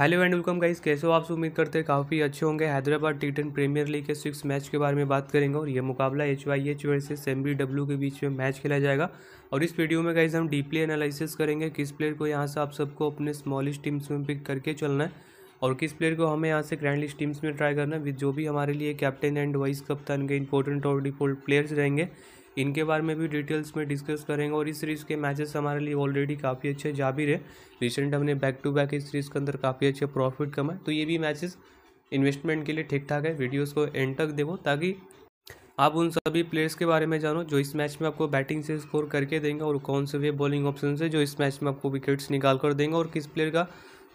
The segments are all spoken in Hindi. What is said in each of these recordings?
हेलो एंड वेलकम गाइस कैसे हो आप उम्मीद करते हैं काफ़ी अच्छे होंगे Hyderabad T ten premier league के सिक्स मैच के बारे में बात करेंगे और ये मुकाबला H Y H versus M B W के बीच में मैच खेला जाएगा और इस वीडियो में गाइस हम डीपली एनालिसिस करेंगे किस प्लेयर को यहाँ से आप सबको अपने स्मॉलिस्ट टीम्स में पिक करके चलना है और किस प्लेयर को हमें यहाँ से ग्रैंडलिस्ट टीम्स में ट्राई करना है जो भी हमारे लिए कैप्टन एंड वाइस कप्तान के इंपॉर्टेंट और डिफॉल्ट प्लेयर्स रहेंगे इनके बारे में भी डिटेल्स में डिस्कस करेंगे और इस सीरीज़ के मैचेस हमारे लिए ऑलरेडी काफ़ी अच्छे जा भी रहे रिसेंट हमने बैक टू बैक इस सीरीज़ के अंदर काफ़ी अच्छे प्रॉफिट कमाए तो ये भी मैचेस इन्वेस्टमेंट के लिए ठीक ठाक है वीडियोज़ को एंड तक देवो ताकि आप उन सभी प्लेयर्स के बारे में जानो जो इस मैच में आपको बैटिंग से स्कोर करके देंगे और कौन से वे बॉलिंग ऑप्शन है जो इस मैच में आपको विकेट्स निकाल कर देंगे और किस प्लेयर का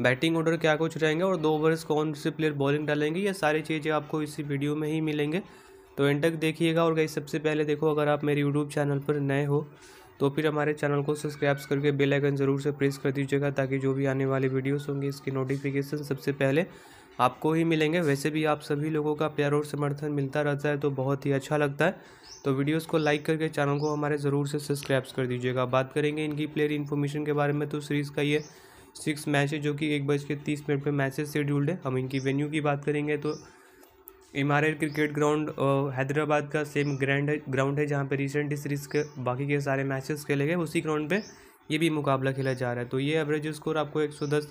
बैटिंग ऑर्डर क्या कुछ रहेंगे और दो ओवर्स कौन से प्लेयर बॉलिंग डालेंगे ये सारी चीज़ें आपको इसी वीडियो में ही मिलेंगे तो एंड तक देखिएगा और गई सबसे पहले देखो अगर आप मेरे यूट्यूब चैनल पर नए हो तो फिर हमारे चैनल को सब्सक्राइब करके बेल आइकन ज़रूर से प्रेस कर दीजिएगा ताकि जो भी आने वाले वीडियोस होंगे इसकी नोटिफिकेशन सबसे पहले आपको ही मिलेंगे वैसे भी आप सभी लोगों का प्यार और समर्थन मिलता रहता है तो बहुत ही अच्छा लगता है तो वीडियोस को लाइक करके चैनल को हमारे ज़रूर से सब्सक्राइब कर दीजिएगा बात करेंगे इनकी प्लेयर इन्फॉर्मेशन के बारे में तो सीरीज़ का ये सिक्स मैच है जो कि एक बज के तीस मिनट पर मैचेज शेड्यूल्ड है हम इनकी वेन्यू की बात करेंगे तो इमारत क्रिकेट ग्राउंड हैदराबाद का सेम ग्रैंड ग्राउंड है जहाँ पर रिसेंटली सीरीज के बाकी के सारे मैचेस खेले गए उसी ग्राउंड पे ये भी मुकाबला खेला जा रहा है तो ये एवरेज स्कोर आपको 110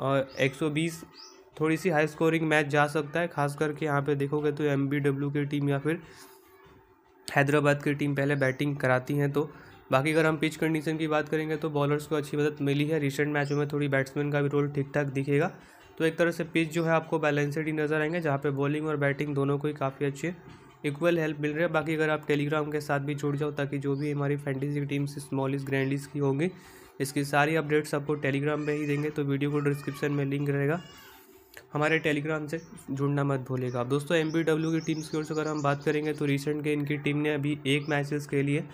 और 120 थोड़ी सी हाई स्कोरिंग मैच जा सकता है खास करके यहाँ पे देखोगे तो एम की टीम या फिर हैदराबाद की टीम पहले बैटिंग कराती हैं तो बाकी अगर हम पिच कंडीशन की बात करेंगे तो बॉलर्स को अच्छी मदद मिली है रिसेंट मैचों में थोड़ी बैट्समैन का भी रोल ठीक ठाक दिखेगा तो एक तरह से पिच जो है आपको बैलेंसड ही नज़र आएंगे जहाँ पे बॉलिंग और बैटिंग दोनों को ही काफ़ी अच्छे इक्वल हेल्प मिल रही है बाकी अगर आप टेलीग्राम के साथ भी जुड़ जाओ ताकि जो भी हमारी फैंटेसी टीम्स स्मॉलिस्ट ग्रैंडिस की होंगी इसकी सारी अपडेट्स आपको टेलीग्राम पर ही देंगे तो वीडियो को डिस्क्रिप्शन में लिंक रहेगा हमारे टेलीग्राम से जुड़ना मत भूलेगा आप दोस्तों एम की टीम्स की ओर से अगर हम बात करेंगे तो रिसेंट के इनकी टीम ने अभी एक मैचेस के लिए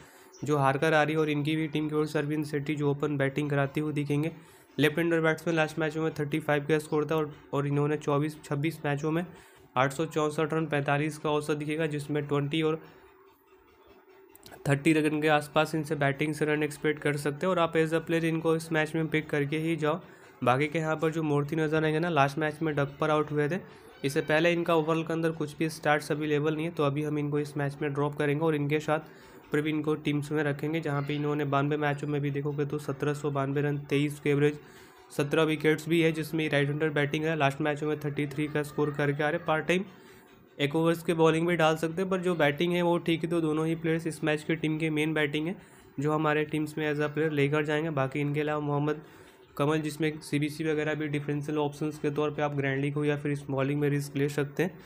जो हार कर आ रही है और इनकी भी टीम की ओर से अरविंद सेट्टी जो ओपन बैटिंग कराती हुई दिखेंगे लेफ्ट हैंडर बैट्समैन लास्ट मैचों में थर्टी फाइव का स्कोर था और, और इन्होंने चौबीस छब्बीस मैचों में आठ सौ चौंसठ रन पैंतालीस का औसत दिखेगा जिसमें ट्वेंटी और थर्टी रन के आसपास इनसे बैटिंग से रन एक्सपेक्ट कर सकते हैं और आप एज अ प्लेयर इनको इस मैच में पिक करके ही जाओ बाकी के यहाँ पर जो मूर्ति नजर आएंगे ना लास्ट मैच में डक पर आउट हुए थे इससे पहले इनका ओवरऑल के अंदर कुछ भी स्टार्ट्स अवेलेबल नहीं है तो अभी हम इनको इस मैच में ड्रॉप करेंगे और इनके साथ प्रवीण को टीम्स में रखेंगे जहाँ पे इन्होंने बानवे मैचों में भी देखोगे तो सत्रह सौ बानवे रन तेईस के एवरेज सत्रह विकेट्स भी है जिसमें राइट हंडर बैटिंग है लास्ट मैच में थर्टी थ्री का स्कोर करके आ रहे पार्ट टाइम एक ओवर्स के बॉलिंग भी डाल सकते हैं पर जो बैटिंग है वो ठीक है तो दोनों ही प्लेयर्स इस मैच के टीम के मेन बैटिंग है जो हमारे टीम्स में एज अ प्लेयर लेकर जाएंगे बाकी इनके अलावा मोहम्मद कमल जिसमें सी वगैरह भी डिफरेंशियल ऑप्शन के तौर पर आप ग्रैंडली को या फिर स्मॉलिंग में रिस्क ले सकते हैं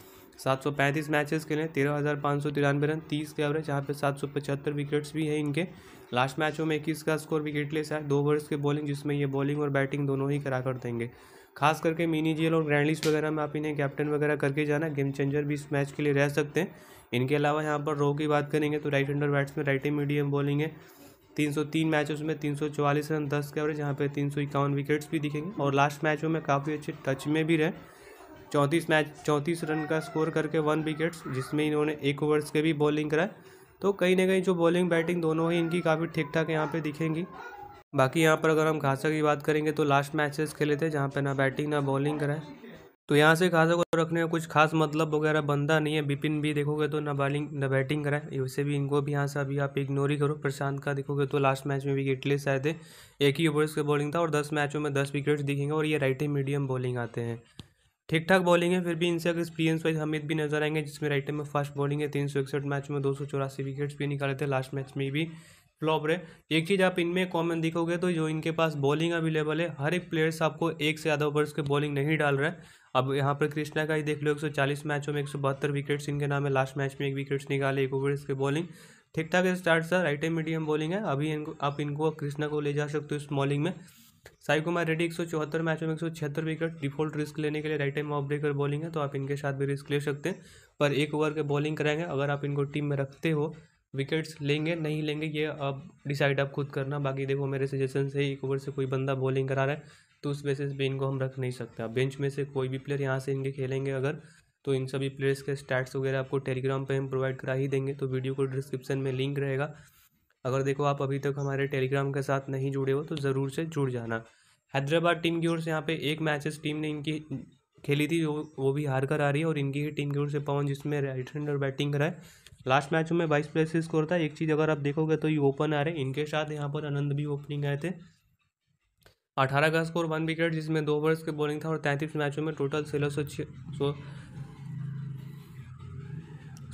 सात सौ पैंतीस मैचेस खेले तेरह हज़ार पाँच सौ तिरानवे रन तीस के एवरेज यहाँ पे सात सौ पचहत्तर विकेट्स भी हैं इनके लास्ट मैचों में इक्कीस का स्कोर विकेटलेस है दो ओवर्स के बॉलिंग जिसमें ये बॉलिंग और बैटिंग दोनों ही करा कर देंगे खास करके मिनी जेल और ग्रैंड लिस्ट वगैरह में आप इन्हें कैप्टन वगैरह करके जाना गेम चेंजर भी इस मैच के लिए रह सकते हैं इनके अलावा यहाँ पर रो की बात करेंगे तो right hander batsman right medium bowling है तीन सौ तीन मैचेस में तीन सौ चौवालीस रन दस के एवरेज यहाँ पे तीन सौ इक्यावन विकेट्स भी दिखेंगे और लास्ट मैचों में काफ़ी अच्छे टच में भी रहे चौंतीस मैच चौंतीस रन का स्कोर करके वन विकेट्स जिसमें इन्होंने एक ओवर्स के भी बॉलिंग कराए तो कहीं ना कहीं जो बॉलिंग बैटिंग दोनों ही इनकी काफ़ी ठीक ठाक यहाँ पे दिखेंगी बाकी यहाँ पर अगर हम खासा की बात करेंगे तो लास्ट मैचेस खेले थे जहाँ पे ना बैटिंग ना बॉलिंग कराए तो यहाँ से खासा को रखने का कुछ खास मतलब वगैरह बनता नहीं है बिपिन भी देखोगे तो ना बॉलिंग ना बैटिंग कराए वैसे भी इनको भी यहाँ से अभी आप इग्नोर ही करो प्रशांत का देखोगे तो लास्ट मैच में विकेटलेस आए थे एक ही ओवर्स का बॉलिंग था और दस मैचों में दस विकेट्स दिखेंगे और ये राइट मीडियम बॉलिंग आते हैं ठीक ठाक बॉलिंग है फिर भी इनसे अगर एक्सपीरियंस वाइज हमीद भी नजर आएंगे जिसमें राइट टाइम में फास्ट बॉलिंग है तीन सौ इकसठ मैच में दो सौ चौरासी विकेट्स भी निकाले थे लास्ट मैच में भी फ्लॉप रहे एक चीज़ आप इनमें कॉमन दिखोगे तो जो इनके पास बॉलिंग अवेलेबल है हर एक प्लेयर्स आपको एक से ज़्यादा ओवर्स के बॉलिंग नहीं डाल रहा है अब यहाँ पर कृष्णा का ही देख लो एक मैचों में एक विकेट्स इनके नाम है लास्ट मैच में एक विकेट्स निकाले एक ओवर्स के बॉलिंग ठीक ठाक start sir right and medium bowling है अभी इनको आप इनको कृष्णा को ले जा सकते हो इस बॉलिंग में साई कुमार रेड्डी एक मैचों में एक विकेट डिफॉल्ट रिस्क लेने के लिए right time off breaker bowling है तो आप इनके साथ भी रिस्क ले सकते हैं पर एक ओवर के बॉलिंग कराएंगे अगर आप इनको टीम में रखते हो विकेट्स लेंगे नहीं लेंगे ये अब डिसाइड आप खुद करना बाकी देखो मेरे सजेशन से एक ओवर से कोई बंदा बॉलिंग करा रहा है तो उस बेसिस पे इनको हम रख नहीं सकते आप बेंच में से कोई भी प्लेयर यहाँ से इनके खेलेंगे अगर तो इन सभी प्लेयर्स के स्टैट्स वगैरह आपको टेलीग्राम पे हम प्रोवाइड करा ही देंगे तो वीडियो को डिस्क्रिप्शन में लिंक रहेगा अगर देखो आप अभी तक हमारे टेलीग्राम के साथ नहीं जुड़े हो तो ज़रूर से जुड़ जाना हैदराबाद टीम की ओर से यहाँ पे एक मैचेस टीम ने इनकी खेली थी वो वो भी हार कर आ रही है और इनकी ही टीम की ओर से पवन जिसमें राइट हैंडर बैटिंग कराए लास्ट मैच में बाईस प्लेस स्कोर था एक चीज़ अगर आप देखोगे तो ये ओपन आ रहे इनके साथ यहाँ पर आनंद भी ओपनिंग आए थे अठारह का स्कोर वन विकेट जिसमें दो ओवर्स के बॉलिंग था और तैंतीस मैचों में टोटल सोलह सौ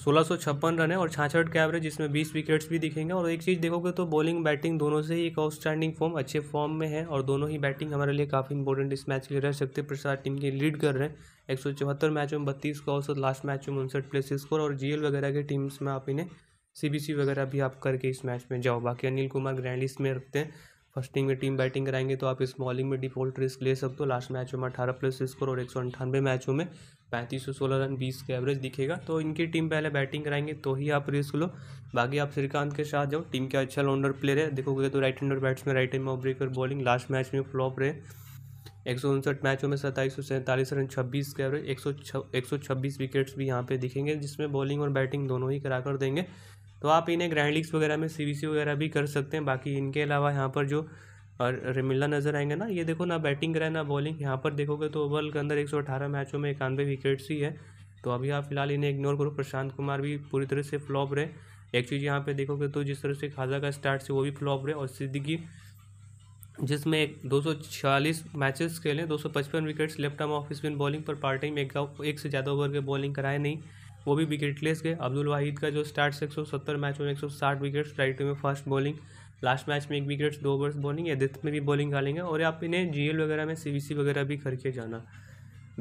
सोलह रन है और छाछठ का एवरेज इसमें बीस विकेट्स भी दिखेंगे और एक चीज़ देखोगे तो बॉलिंग बैटिंग दोनों से ही एक आउटस्टैंडिंग फॉर्म अच्छे फॉर्म में है और दोनों ही बैटिंग हमारे लिए काफ़ी इंपॉर्टेंट इस मैच के लिए रह सकते प्रसाद टीम के लीड कर रहे हैं एक सौ चौहत्तर मैचों में बत्तीस का औसत लास्ट मैच में उनसठ प्लेस स्कोर और जी वगैरह के टीम्स में आप इन्हें सी वगैरह भी आप करके इस मैच में जाओ बाकी अनिल कुमार ग्रैंड में रखते हैं फर्स्टिंग में टीम बैटिंग कराएंगे तो आप स्मॉलिंग में डिफॉल्ट रिस्क ले सकते हो लास्ट मैचों में अठारह प्लस स्कोर और एक सौ अंठानवे मैचों में पैंतीस सौ सोलह रन बीस के एवरेज दिखेगा तो इनकी टीम पहले बैटिंग कराएंगे तो ही आप रिस्क लो बाकी आप श्रीकांत के साथ जाओ टीम का अच्छा लॉन्डर प्लेयर है देखोगे तो right hander batsman right hand off breaker bowling last match में फ्लॉप रहे एक सौ उनसठ मैचों में सत्ताईस सौ सैंतालीस रन छब्बीस के एवरेज एक सौ छब्बीस विकेट्स भी यहाँ पे दिखेंगे जिसमें बॉलिंग और बैटिंग दोनों ही करा कर देंगे तो आप इन्हें ग्रैंड लीग्स वगैरह में सी वगैरह भी कर सकते हैं बाकी इनके अलावा यहाँ पर जो और रिमिल्ला नज़र आएंगे ना ये देखो ना बैटिंग करा है ना बॉलिंग यहाँ पर देखोगे तो ओवल के अंदर 118 मैचों में इक्यानवे विकेट्स ही है तो अभी आप फिलहाल इन्हें इग्नोर करो प्रशांत कुमार भी पूरी तरह से फ्लॉप रहे एक चीज़ यहाँ पे देखोगे तो जिस तरह से खाजा का स्टार्ट से वो भी फ्लॉप रहे और सिद्दीकी जिसमें एक दो मैचेस खेले दो सौ wickets left arm off spin bowling पर पार्ट में एक से ज़्यादा ओवर के बॉलिंग कराए नहीं वो भी विकेटलेस गए अब्दुल वाहिद का जो स्टार्ट एक सौ सत्तर मैच में एक सौ साठ विकेट्स राइट में फर्स्ट बॉलिंग लास्ट मैच में एक विकेट्स दो ओवर्स बॉलिंग या डेथ में भी बॉलिंग डालेंगे और आप इन्हें जी वगैरह में सी वगैरह भी करके जाना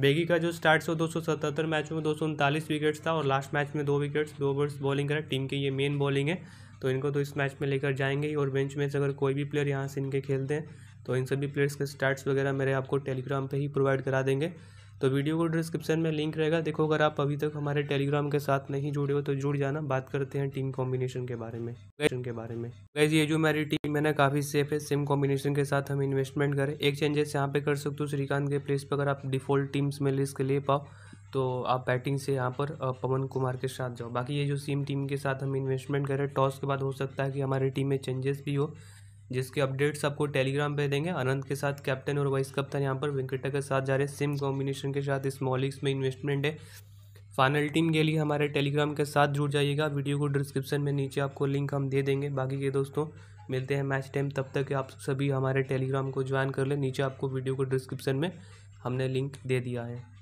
बेगी का जो स्टार्ट से दो सौ सतहत्तर में दो सौ उनतालीस विकेट्स था और लास्ट मैच में दो विकेट्स दो ओवर्स बॉलिंग करा टीम के ये मेन बॉलिंग है तो इनको तो इस मैच में लेकर जाएंगे ही और बेंच में से अगर कोई भी प्लेयर यहाँ से इनके खेलते हैं तो इन सभी प्लेयर्स के स्टार्ट्स वगैरह मेरे आपको टेलीग्राम पे ही प्रोवाइड करा देंगे तो वीडियो को डिस्क्रिप्शन में लिंक रहेगा देखो अगर आप अभी तक हमारे टेलीग्राम के साथ नहीं जुड़े हो तो जुड़ जाना बात करते हैं टीम कॉम्बिनेशन के बारे में के बारे में गैस ये जो मेरी टीम है ना काफ़ी सेफ है सिम कॉम्बिनेशन के साथ हम इन्वेस्टमेंट करें एक चेंजेस यहाँ पे कर सकते हो श्रीकांत के प्लेस पर अगर आप डिफॉल्ट टीम्स में लिस्ट ले पाओ तो आप बैटिंग से यहाँ पर पवन कुमार के साथ जाओ बाकी ये जो सिम टीम के साथ हम इन्वेस्टमेंट करें टॉस के बाद हो सकता है कि हमारी टीम में चेंजेस भी हो जिसके अपडेट्स आपको टेलीग्राम पे देंगे अनंत के साथ कैप्टन और वाइस कप्तान यहाँ पर वेंकटा के साथ जा रहे सिम कॉम्बिनेशन के साथ स्मॉलिक्स में इन्वेस्टमेंट है फाइनल टीम के लिए हमारे टेलीग्राम के साथ जुड़ जाइएगा वीडियो को डिस्क्रिप्शन में नीचे आपको लिंक हम दे देंगे बाकी के दोस्तों मिलते हैं मैच टाइम तब तक आप सभी हमारे टेलीग्राम को ज्वाइन कर लें नीचे आपको वीडियो को डिस्क्रिप्शन में हमने लिंक दे दिया है